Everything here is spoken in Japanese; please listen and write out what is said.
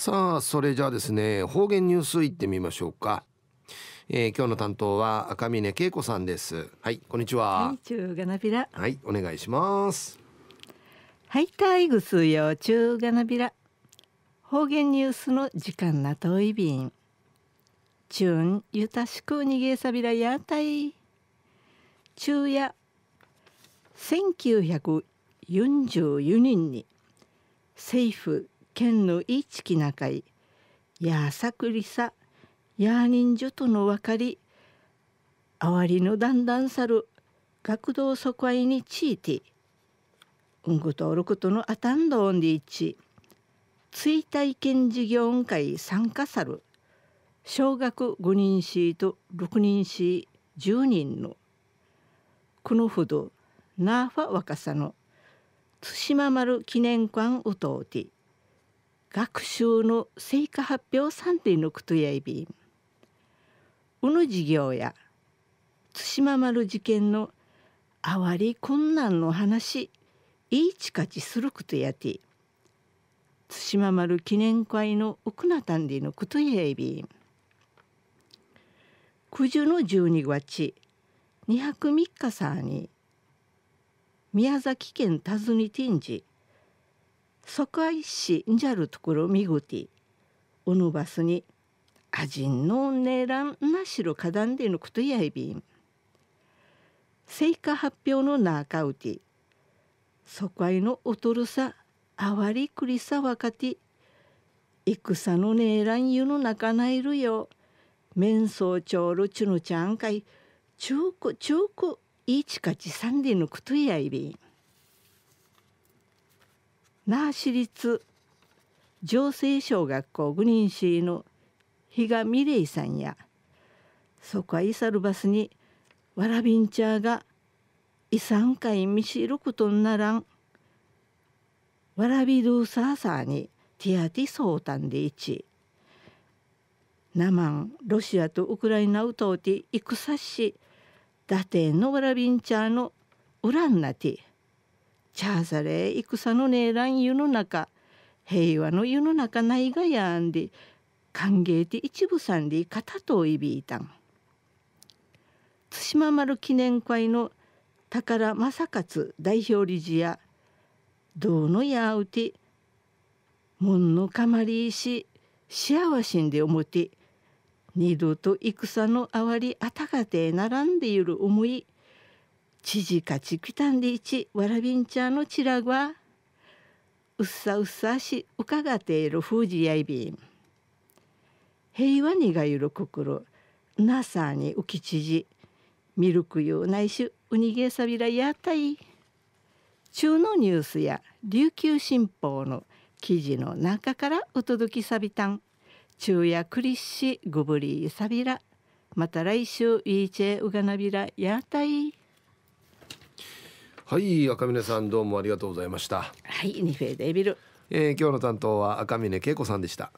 さあそれじゃあですね方言ニュースいってみましょうか、えー、今日の担当は赤峰恵子さんですはいこんにちははいお願いしますはいタイグスよ中がなびら方言ニュースの時間なといびんチュンゆたしくにげさびらやたい昼夜1940人に政府県のいちきなかいやさくりさやにんじょとのわかりあわりのだんだんさる学童そこあいにちいてうんことおることのあたんどおんでいち追体験事業委会参加さる小学5人しと6人し10人のこのほどナーファ若さの対馬丸記念館うとうて学習の成果発表さんのことやいびんうぬ事業や対馬丸事件のあわり困難の話いいちかちすることやて対馬丸記念会の奥なたんでのことやいびん九十の十二月二百三日さに宮崎県田津に転じそこいしんじゃるところみぐてうぬばすにあじんのねらんなしろかだんでぬくとやいびん成果発表のなかうてそこいのおとるさあわりくりさわかて戦のねらんゆのなかないるよ面相うるちゅぬちゃんかいちゅうくちゅうくいちかちさんでぬくとやいびん那覇市立情勢小学校グリーンシーの比嘉美玲さんやそこはイサルバスにわらびんちゃーが遺産会見知ることにならんわらびルーサーサーにティアティソータンで1ナマンロシアとウクライナを通って戦し伊達のわらびんちゃーのウランナティちゃあされ戦のねえらん世の中平和の世の中ないがやんで歓迎て一部さんで片といびいたん対馬丸記念会の宝正勝代表理事やどうのやうて門のかまりし幸せんで思て二度と戦のあわりあたかて並んでゆる思い知事かちくたんでいちわらびんちゃんのちらがうっさうっさしうかがているふうじやいびん平和にがゆるくくるなさにうきちじミルクゆうないしゅ、うにげさびらやったいちゅうのニュースや琉球新報の記事の中からお届きさびたんちゅうやくりし、ごぶり、さびら。また来週いーチェウガナビラヤたい。はい赤嶺さんどうもありがとうございましたはいニフェデビル、えー、今日の担当は赤嶺恵子さんでした